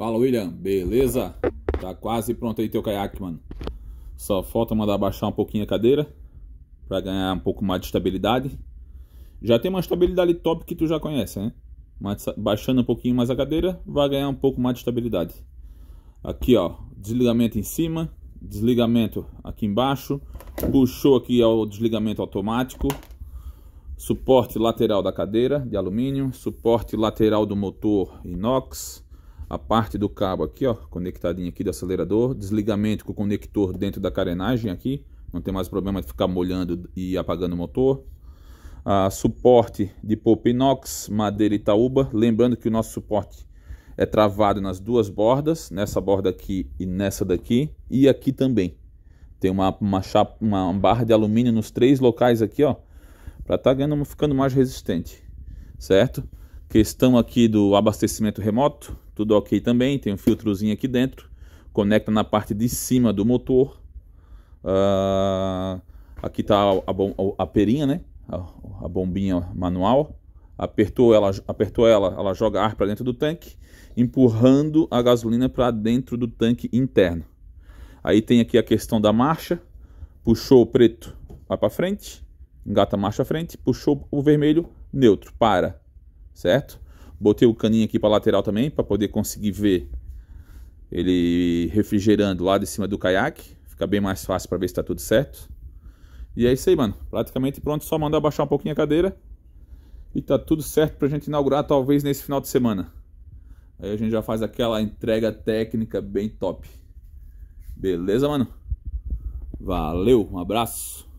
Fala, William. Beleza? Tá quase pronto aí teu caiaque, mano. Só falta mandar baixar um pouquinho a cadeira para ganhar um pouco mais de estabilidade. Já tem uma estabilidade top que tu já conhece, né? Mas baixando um pouquinho mais a cadeira, vai ganhar um pouco mais de estabilidade. Aqui, ó, desligamento em cima, desligamento aqui embaixo, puxou aqui é o desligamento automático, suporte lateral da cadeira de alumínio, suporte lateral do motor inox, a parte do cabo aqui, ó, conectadinho aqui do acelerador, desligamento com o conector dentro da carenagem aqui, não tem mais problema de ficar molhando e apagando o motor. a suporte de polpa inox, madeira Itaúba, lembrando que o nosso suporte é travado nas duas bordas, nessa borda aqui e nessa daqui, e aqui também. Tem uma, uma, chapa, uma barra de alumínio nos três locais aqui, ó, para estar tá ganhando, ficando mais resistente, certo? Questão aqui do abastecimento remoto, tudo ok também, tem um filtrozinho aqui dentro. Conecta na parte de cima do motor. Uh, aqui está a, a, a, perinha, né? A, a, bombinha manual. Apertou ela, apertou ela, ela joga ar para dentro do tanque, empurrando a gasolina para dentro do tanque interno. Aí tem aqui a questão da marcha. Puxou o preto, vai para frente. Engata a marcha à frente. Puxou o vermelho, neutro, para. Certo? Botei o caninho aqui para lateral também, para poder conseguir ver ele refrigerando lá de cima do caiaque. Fica bem mais fácil para ver se está tudo certo. E é isso aí, mano. Praticamente pronto, só mandar baixar um pouquinho a cadeira. E tá tudo certo pra gente inaugurar talvez nesse final de semana. Aí a gente já faz aquela entrega técnica bem top. Beleza, mano? Valeu, um abraço.